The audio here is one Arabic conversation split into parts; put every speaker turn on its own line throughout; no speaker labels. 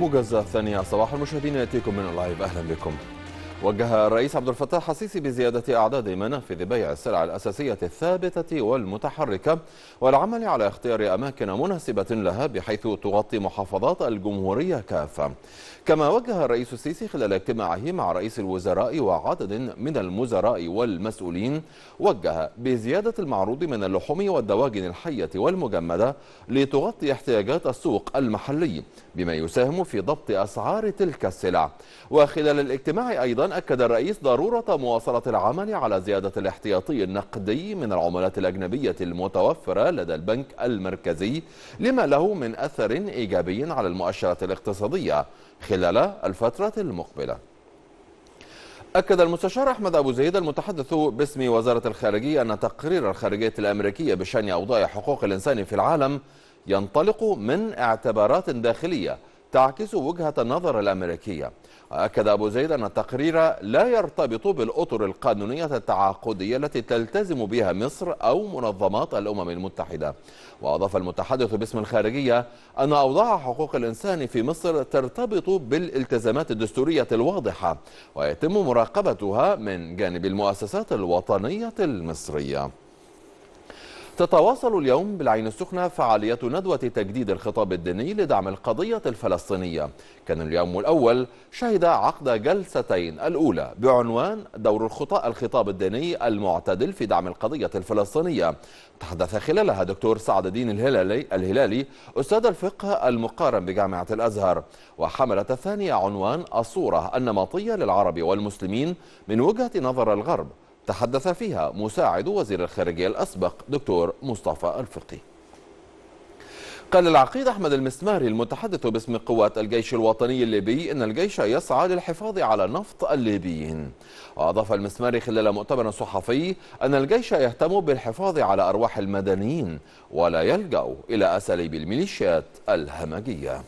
موجزة ثانية صباح المشاهدين يأتيكم من اللايف أهلا بكم وجه الرئيس عبد الفتاح السيسي بزيادة أعداد منافذ بيع السلع الأساسية الثابتة والمتحركة والعمل على اختيار أماكن مناسبة لها بحيث تغطي محافظات الجمهورية كافة كما وجه الرئيس السيسي خلال اجتماعه مع رئيس الوزراء وعدد من المزراء والمسؤولين وجه بزيادة المعروض من اللحوم والدواجن الحية والمجمدة لتغطي احتياجات السوق المحلي بما يساهم في ضبط أسعار تلك السلع وخلال الاجتماع أيضا أكد الرئيس ضرورة مواصلة العمل على زيادة الاحتياطي النقدي من العملات الأجنبية المتوفرة لدى البنك المركزي لما له من أثر إيجابي على المؤشرات الاقتصادية خلال الفترة المقبلة أكد المستشار أحمد أبو زيد المتحدث باسم وزارة الخارجية أن تقرير الخارجية الأمريكية بشأن أوضاع حقوق الإنسان في العالم ينطلق من اعتبارات داخلية تعكس وجهة النظر الأمريكية وأكد أبو زيد أن التقرير لا يرتبط بالأطر القانونية التعاقدية التي تلتزم بها مصر أو منظمات الأمم المتحدة وأضاف المتحدث باسم الخارجية أن أوضاع حقوق الإنسان في مصر ترتبط بالالتزامات الدستورية الواضحة ويتم مراقبتها من جانب المؤسسات الوطنية المصرية تتواصل اليوم بالعين السخنة فعالية ندوة تجديد الخطاب الديني لدعم القضية الفلسطينية كان اليوم الأول شهد عقد جلستين الأولى بعنوان دور الخطاب الديني المعتدل في دعم القضية الفلسطينية تحدث خلالها دكتور سعد الدين الهلالي, الهلالي أستاذ الفقه المقارن بجامعة الأزهر وحملت الثانية عنوان الصورة النمطية للعرب والمسلمين من وجهة نظر الغرب تحدث فيها مساعد وزير الخارجية الأسبق دكتور مصطفى الفقي قال العقيد أحمد المسماري المتحدث باسم قوات الجيش الوطني الليبي أن الجيش يسعى للحفاظ على نفط الليبيين وأضاف المسماري خلال مؤتمر صحفي أن الجيش يهتم بالحفاظ على أرواح المدنيين ولا يلجأ إلى أساليب الميليشيات الهمجية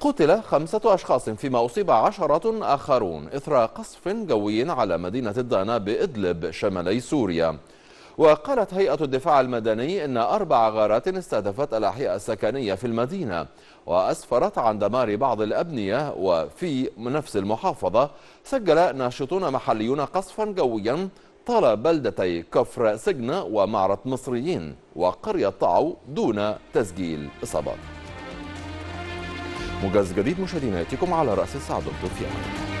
قتل خمسة أشخاص فيما أصيب عشرة آخرون إثر قصف جوي على مدينة الدانا بإدلب شمالي سوريا وقالت هيئة الدفاع المدني إن أربع غارات استهدفت الأحياء السكنية في المدينة وأسفرت عن دمار بعض الأبنية وفي نفس المحافظة سجل ناشطون محليون قصفا جويا طال بلدتي كفر سجنة ومعرة مصريين وقرية طعو دون تسجيل إصابات موجز جديد مشاهدينا على راس الساعه دكتور فيها